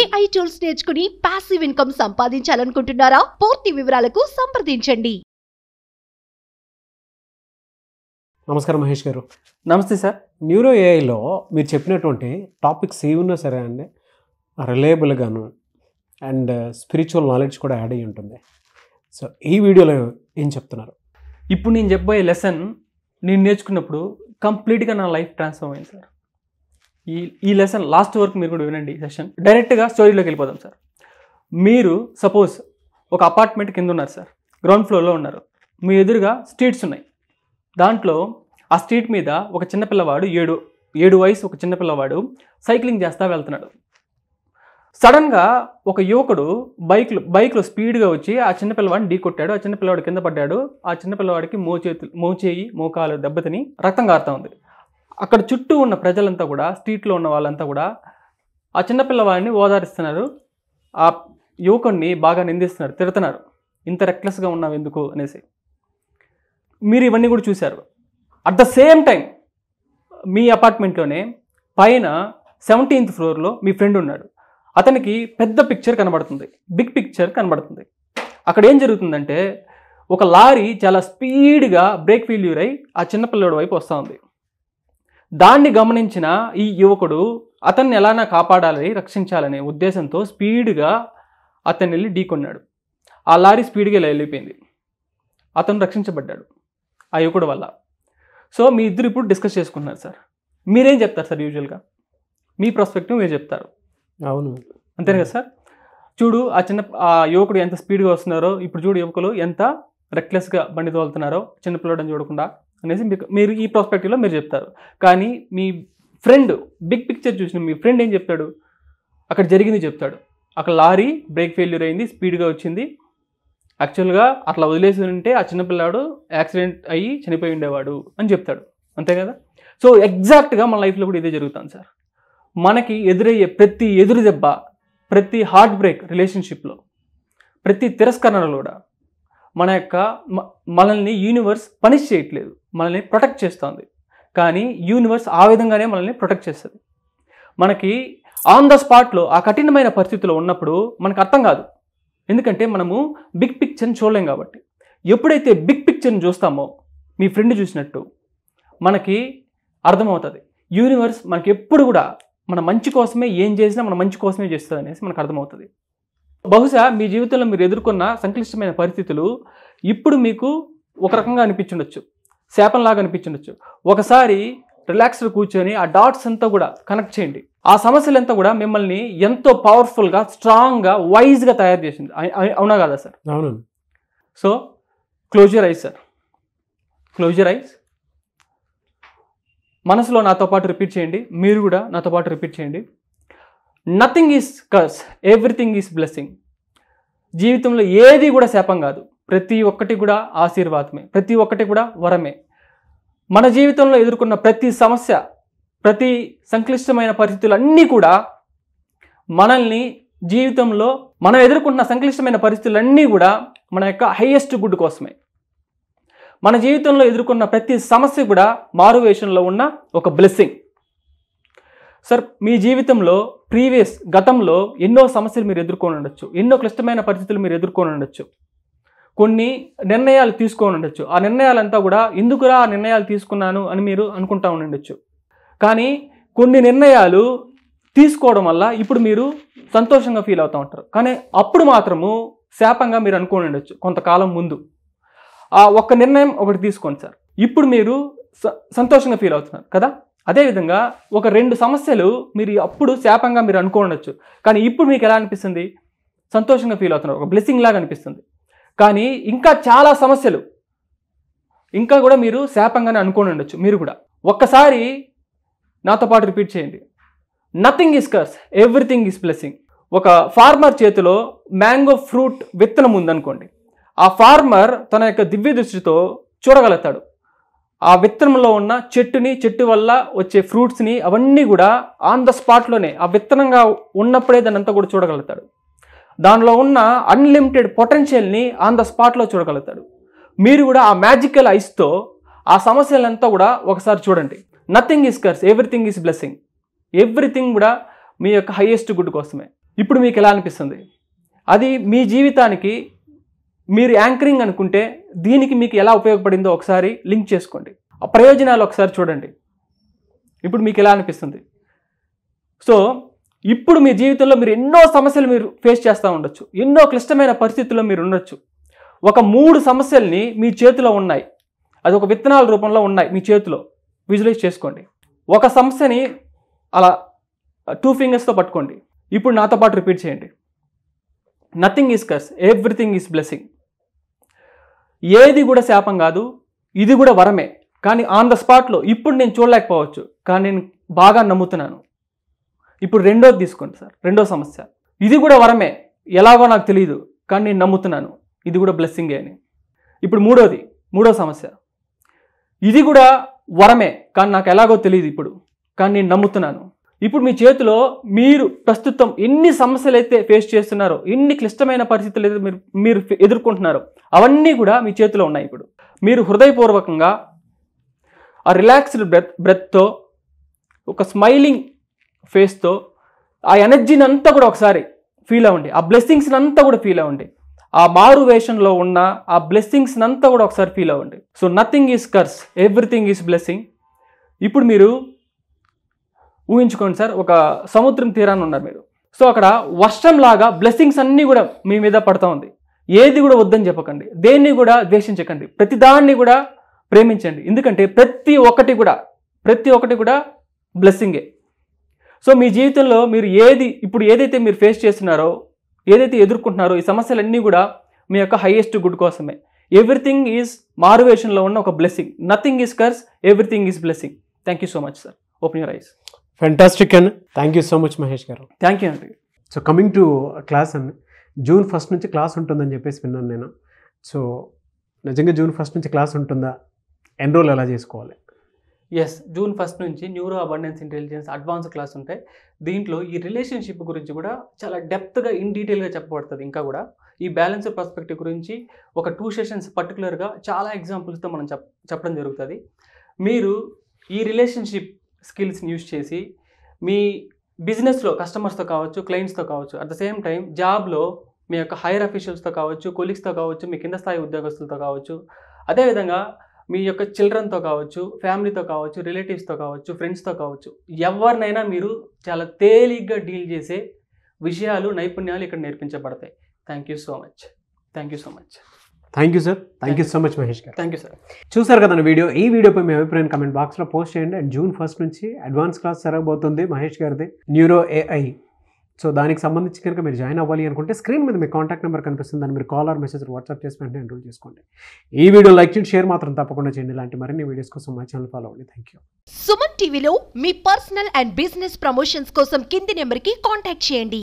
AI tools నేర్చుకుని passive income సంపాదించాలనుకుంటున్నారా పూర్తి వివరాలకు సంప్రదించండి నమస్కారం మహేష్ గారు నమస్తే సార్ న్యూరో ఏఐలో మీరు చెప్పినటువంటి టాపిక్స్ ఏ ఉన్నా సరే అండి రిలయబుల్గాను అండ్ స్పిరిచువల్ నాలెడ్జ్ కూడా యాడ్ అయ్యి ఉంటుంది సో ఈ వీడియోలో ఏం చెప్తున్నారు ఇప్పుడు నేను చెప్పబోయే లెసన్ నేను నేర్చుకున్నప్పుడు కంప్లీట్గా నా లైఫ్ ట్రాన్స్ఫార్మ్ అయింది సార్ ఈ ఈ లెసన్ లాస్ట్ వరకు మీరు కూడా వినండి సెషన్ డైరెక్ట్గా స్టోరీలోకి వెళ్ళిపోదాం సార్ మీరు సపోజ్ ఒక అపార్ట్మెంట్ కింద ఉన్నారు సార్ గ్రౌండ్ ఫ్లోర్లో ఉన్నారు మీ ఎదురుగా స్ట్రీట్స్ ఉన్నాయి దాంట్లో ఆ స్ట్రీట్ మీద ఒక చిన్నపిల్లవాడు ఏడు ఏడు వయసు ఒక చిన్నపిల్లవాడు సైక్లింగ్ చేస్తా వెళ్తున్నాడు సడన్గా ఒక యువకుడు బైక్లు బైక్లో స్పీడ్గా వచ్చి ఆ చిన్నపిల్లవాడిని ఢీ కొట్టాడు ఆ చిన్నపిల్లవాడు కింద పడ్డాడు ఆ చిన్నపిల్లవాడికి మోచేతి మోచేయి మోకాలు దెబ్బతిని రక్తం కారుతా ఉంది అక్కడ చుట్టూ ఉన్న ప్రజలంతా కూడా స్ట్రీట్లో ఉన్న వాళ్ళంతా కూడా ఆ చిన్నపిల్లవాడిని ఓదారిస్తున్నారు ఆ యువకుడిని బాగా నిందిస్తున్నారు తిడుతున్నారు ఇంత రెక్లెస్గా ఉన్నావు ఎందుకు అనేసి మీరు ఇవన్నీ కూడా చూశారు అట్ ద సేమ్ టైం మీ అపార్ట్మెంట్లోనే పైన సెవెంటీన్త్ ఫ్లోర్లో మీ ఫ్రెండ్ ఉన్నాడు అతనికి పెద్ద పిక్చర్ కనబడుతుంది బిగ్ పిక్చర్ కనబడుతుంది అక్కడ ఏం జరుగుతుందంటే ఒక లారీ చాలా స్పీడ్గా బ్రేక్ ఫెయిల్యూర్ అయి ఆ చిన్నపిల్లడి వైపు వస్తూ ఉంది దాన్ని గమనించిన ఈ యువకుడు అతన్ని ఎలానా కాపాడాలి రక్షించాలనే ఉద్దేశంతో స్పీడ్గా అతన్ని వెళ్ళి ఢీకొన్నాడు ఆ లారీ స్పీడ్గా ఇలా వెళ్ళిపోయింది అతను రక్షించబడ్డాడు ఆ యువకుడు వల్ల సో మీ ఇద్దరు ఇప్పుడు డిస్కస్ చేసుకున్నారు సార్ మీరేం చెప్తారు సార్ యూజువల్గా మీ ప్రాస్పెక్టివ్ మీరు చెప్తారు అవును అంతేనా కదా సార్ చూడు ఆ చిన్న ఆ యువకుడు ఎంత స్పీడ్గా వస్తున్నారో ఇప్పుడు చూడు యువకులు ఎంత రెక్లెస్గా బండి తోలుతున్నారో చిన్నపిల్లడని చూడకుండా అనేసి మీకు మీరు ఈ ప్రాస్పెక్టివ్లో మీరు చెప్తారు కానీ మీ ఫ్రెండ్ బిగ్ పిక్చర్ చూసిన మీ ఫ్రెండ్ ఏం చెప్తాడు అక్కడ జరిగింది చెప్తాడు అక్కడ లారీ బ్రేక్ ఫెయిల్యూర్ అయింది స్పీడ్గా వచ్చింది యాక్చువల్గా అట్లా వదిలేసి ఉంటే ఆ చిన్నపిల్లాడు యాక్సిడెంట్ అయ్యి చనిపోయి ఉండేవాడు అని చెప్తాడు అంతే కదా సో ఎగ్జాక్ట్గా మన లైఫ్లో కూడా ఇదే జరుగుతుంది సార్ మనకి ఎదురయ్యే ప్రతి ఎదురు దెబ్బ ప్రతి హార్ట్ బ్రేక్ రిలేషన్షిప్లో ప్రతి తిరస్కరణలో కూడా మన యొక్క మనల్ని యూనివర్స్ పనిష్ చేయట్లేదు మనల్ని ప్రొటెక్ట్ చేస్తుంది కానీ యూనివర్స్ ఆ విధంగానే మనల్ని ప్రొటెక్ట్ చేస్తుంది మనకి ఆన్ ద స్పాట్లో ఆ కఠినమైన పరిస్థితిలో ఉన్నప్పుడు మనకు అర్థం కాదు ఎందుకంటే మనము బిగ్ పిక్చర్ని చూడలేం కాబట్టి ఎప్పుడైతే బిగ్ పిక్చర్ని చూస్తామో మీ ఫ్రెండ్ చూసినట్టు మనకి అర్థమవుతుంది యూనివర్స్ మనకి ఎప్పుడు కూడా మన మంచి కోసమే ఏం చేసినా మన మంచి కోసమే చేస్తుంది అనేసి మనకు అర్థమవుతుంది బహుశా మీ జీవితంలో మీరు ఎదుర్కొన్న సంక్లిష్టమైన పరిస్థితులు ఇప్పుడు మీకు ఒక రకంగా అనిపించుండొచ్చు శాపంలాగా అనిపించుండొచ్చు ఒకసారి రిలాక్స్డ్ కూర్చొని ఆ డాట్స్ అంతా కూడా కనెక్ట్ చేయండి ఆ సమస్యలంతా కూడా మిమ్మల్ని ఎంతో పవర్ఫుల్గా స్ట్రాంగ్గా వైజ్గా తయారు చేసింది అవునా కదా సార్ అవును so closer eyes sir closer eyes మనసులో నాతో పాటు రిపీట్ చేయండి మీరు కూడా నాతో పాటు రిపీట్ చేయండి nothing is curse everything is blessing జీవితంలో ఏది కూడా శాపం కాదు ప్రతి ఒక్కటి కూడా ఆశీర్వాదమే ప్రతి ఒక్కటి కూడా వరమే మన జీవితంలో ఎదుర్కొన్న ప్రతి సమస్య ప్రతి సంక్లిష్టమైన పరిస్థితులన్నీ కూడా మనల్ని జీవితంలో మనం ఎదుర్కొంటున్న సంక్లిష్టమైన పరిస్థితులన్నీ కూడా మన యొక్క హైయెస్ట్ గుడ్ కోసమే మన జీవితంలో ఎదుర్కొన్న ప్రతి సమస్య కూడా మారువేషంలో ఉన్న ఒక బ్లెస్సింగ్ సార్ మీ జీవితంలో ప్రీవియస్ గతంలో ఎన్నో సమస్యలు మీరు ఎదుర్కొని ఉండొచ్చు ఎన్నో క్లిష్టమైన పరిస్థితులు మీరు ఎదుర్కొని ఉండొచ్చు కొన్ని నిర్ణయాలు తీసుకొని ఉండొచ్చు ఆ నిర్ణయాలంతా కూడా ఎందుకురా ఆ నిర్ణయాలు తీసుకున్నాను అని మీరు అనుకుంటా ఉండొచ్చు కానీ కొన్ని నిర్ణయాలు తీసుకోవడం వల్ల ఇప్పుడు మీరు సంతోషంగా ఫీల్ అవుతూ ఉంటారు కానీ అప్పుడు మాత్రము శాపంగా మీరు అనుకుని ఉండొచ్చు కొంతకాలం ముందు ఆ ఒక్క నిర్ణయం ఒకటి తీసుకోండి సార్ ఇప్పుడు మీరు సంతోషంగా ఫీల్ అవుతున్నారు కదా అదేవిధంగా ఒక రెండు సమస్యలు మీరు అప్పుడు శాపంగా మీరు అనుకోవచ్చు కానీ ఇప్పుడు మీకు ఎలా అనిపిస్తుంది సంతోషంగా ఫీల్ అవుతున్నారు ఒక బ్లెస్సింగ్ లాగా అనిపిస్తుంది కానీ ఇంకా చాలా సమస్యలు ఇంకా కూడా మీరు శాపంగానే అనుకోని ఉండొచ్చు మీరు కూడా ఒక్కసారి నాతో పాటు రిపీట్ చేయండి nothing is curse everything is blessing ఒక ఫార్మర్ చేతిలో మ్యాంగో ఫ్రూట్ విత్తనం ఉందనుకోండి ఆ ఫార్మర్ తన యొక్క దివ్య దృష్టితో చూడగలుగుతాడు ఆ విత్తనంలో ఉన్న చెట్టుని చెట్టు వల్ల వచ్చే ఫ్రూట్స్ని అవన్నీ కూడా ఆన్ ద స్పాట్లోనే ఆ విత్తనంగా ఉన్నప్పుడే దాని అంతా కూడా చూడగలుగుతాడు దానిలో ఉన్న అన్లిమిటెడ్ పొటెన్షియల్ని ఆన్ ద స్పాట్లో చూడగలుగుతాడు మీరు కూడా ఆ మ్యాజికల్ ఐస్తో ఆ సమస్యలంతా కూడా ఒకసారి చూడండి nothing is curse everything is blessing everything కూడా మీ యొక్క హయ్యెస్ట్ గుడ్ కోసమే ఇప్పుడు మీకు ఎలా అనిపిస్తుంది అది మీ జీవితానికి మీరు యాంకరింగ్ అనుకుంటే దీనికి మీకు ఎలా ఉపయోగపడిందో ఒకసారి లింక్ చేసుకోండి ఆ ప్రయోజనాలు ఒకసారి చూడండి ఇప్పుడు మీకు ఎలా అనిపిస్తుంది సో ఇప్పుడు మీ జీవితంలో మీరు ఎన్నో సమస్యలు మీరు ఫేస్ చేస్తూ ఉండొచ్చు ఎన్నో క్లిష్టమైన పరిస్థితుల్లో మీరు ఉండొచ్చు ఒక మూడు సమస్యల్ని మీ చేతిలో ఉన్నాయి అది ఒక విత్తనాల రూపంలో ఉన్నాయి మీ చేతిలో విజువలైజ్ చేసుకోండి ఒక సమస్యని అలా టూ ఫింగర్స్తో పట్టుకోండి ఇప్పుడు నాతో పాటు రిపీట్ చేయండి nothing is curse everything is blessing ఏది కూడా శాపం కాదు ఇది కూడా వరమే కానీ ఆన్ ద స్పాట్లో ఇప్పుడు నేను చూడలేకపోవచ్చు కానీ నేను బాగా నమ్ముతున్నాను ఇప్పుడు రెండోది తీసుకోండి సార్ రెండో సమస్య ఇది కూడా వరమే ఎలాగో నాకు తెలియదు కానీ నేను నమ్ముతున్నాను ఇది కూడా బ్లెస్సింగే అని ఇప్పుడు మూడోది మూడో సమస్య ఇది కూడా వరమే కానీ నాకు ఎలాగో తెలియదు ఇప్పుడు కానీ నేను నమ్ముతున్నాను ఇప్పుడు మీ చేతిలో మీరు ప్రస్తుతం ఎన్ని సమస్యలు అయితే ఫేస్ చేస్తున్నారో ఎన్ని క్లిష్టమైన పరిస్థితులు అయితే మీరు మీరు ఎదుర్కొంటున్నారో అవన్నీ కూడా మీ చేతిలో ఉన్నాయి ఇప్పుడు మీరు హృదయపూర్వకంగా ఆ రిలాక్స్డ్ బ్రెత్ బ్రెత్తో ఒక స్మైలింగ్ ఫేస్తో ఆ ఎనర్జీని అంతా కూడా ఒకసారి ఫీల్ అవ్వండి ఆ బ్లెస్సింగ్స్ని అంతా కూడా ఫీల్ అవ్వండి ఆ మారు వేషంలో ఉన్న ఆ బ్లెస్సింగ్స్ని అంతా కూడా ఒకసారి ఫీల్ అవ్వండి so nothing is curse everything is blessing ఇప్పుడు మీరు ఊహించుకోండి సార్ ఒక సముద్రం తీరాన్ని ఉన్నారు మీరు సో అక్కడ వర్షం లాగా బ్లెస్సింగ్స్ అన్నీ కూడా మీ మీద పడుతూ ఉంది ఏది కూడా వద్దని చెప్పకండి దేన్ని కూడా ద్వేషించకండి దాన్ని కూడా ప్రేమించండి ఎందుకంటే ప్రతి ఒక్కటి కూడా ప్రతి ఒక్కటి కూడా బ్లెస్సింగే సో మీ జీవితంలో మీరు ఏది ఇప్పుడు ఏదైతే మీరు ఫేస్ చేస్తున్నారో ఏదైతే ఎదుర్కొంటున్నారో ఈ సమస్యలన్నీ కూడా మీ యొక్క హైయెస్ట్ గుడ్ కోసమే ఎవ్రీథింగ్ ఈజ్ మారువేషన్లో ఉన్న ఒక blessing nothing is curse everything is blessing thank you so much sir open your eyes fantastic and thank you so much Mahesh గారు థ్యాంక్ యూ అండి సో కమింగ్ టు క్లాస్ అండి June first నుంచి class ఉంటుందని చెప్పేసి విన్నాను నేను సో నిజంగా June first నుంచి క్లాస్ ఉంటుందా ఎన్రోల్ ఎలా చేసుకోవాలి ఎస్ జూన్ ఫస్ట్ నుంచి neuro abundance intelligence advance class ఉంటాయి దీంట్లో ఈ రిలేషన్షిప్ గురించి కూడా చాలా డెప్త్గా ఇన్ డీటెయిల్గా చెప్పబడుతుంది ఇంకా కూడా ఈ బ్యాలెన్స్ పర్స్పెక్టివ్ గురించి ఒక టూ సెషన్స్ పర్టికులర్గా చాలా ఎగ్జాంపుల్స్తో మనం చెప్పడం జరుగుతుంది మీరు ఈ రిలేషన్షిప్ స్కిల్స్ని యూజ్ చేసి మీ బిజినెస్లో కస్టమర్స్తో కావచ్చు క్లయింట్స్తో కావచ్చు అట్ ద సేమ్ టైం జాబ్లో మీ యొక్క హైయర్ అఫీషియల్స్తో కావచ్చు కొలీగ్స్తో కావచ్చు మీ కింద స్థాయి ఉద్యోగస్తులతో కావచ్చు అదేవిధంగా మీ యొక్క చిల్డ్రన్తో కావచ్చు ఫ్యామిలీతో కావచ్చు రిలేటివ్స్తో కావచ్చు ఫ్రెండ్స్తో కావచ్చు ఎవరినైనా మీరు చాలా తేలిగ్గా డీల్ చేసే విషయాలు నైపుణ్యాలు ఇక్కడ నేర్పించబడతాయి thank you so much thank you so much thank you sir thank you so much Mahesh గారు థ్యాంక్ యూ సార్ చూసారు కదా వీడియో ఈ వీడియోపై మీ అభిప్రాయం కమెంట్ బాక్స్లో పోస్ట్ చేయండి అండ్ జూన్ ఫస్ట్ నుంచి అడ్వాన్స్ క్లాస్ జరగబోతుంది మహేష్ గారిది న్యూరో ఏఐ సో దానికి సంబంధించి కనుక మీరు జాయిన్ అవ్వాలి అనుకుంటే స్క్రీన్ మీద మీ కాంటాక్ట్ నెంబర్ కనిపిస్తుంది దాన్ని మీరు కాల్ ఆర్ మెసేజ్ వాట్సాప్ చేసి వెంటనే ఎన్రోల్ చేసుకోండి ఈ వీడియో లైక్ చేయండి షేర్ మాత్రం తప్పకుండా చేయండి ఇలాంటి మరిన్ని వీడియోస్ కోసం మా ఛానల్ ఫాలో అవ్వండి థ్యాంక్ యూ సుమన్ టీవీలో మీ పర్సనల్ అండ్ బిజినెస్ ప్రమోషన్స్ కోసం కింది నెంబర్కి కాంటాక్ట్ చేయండి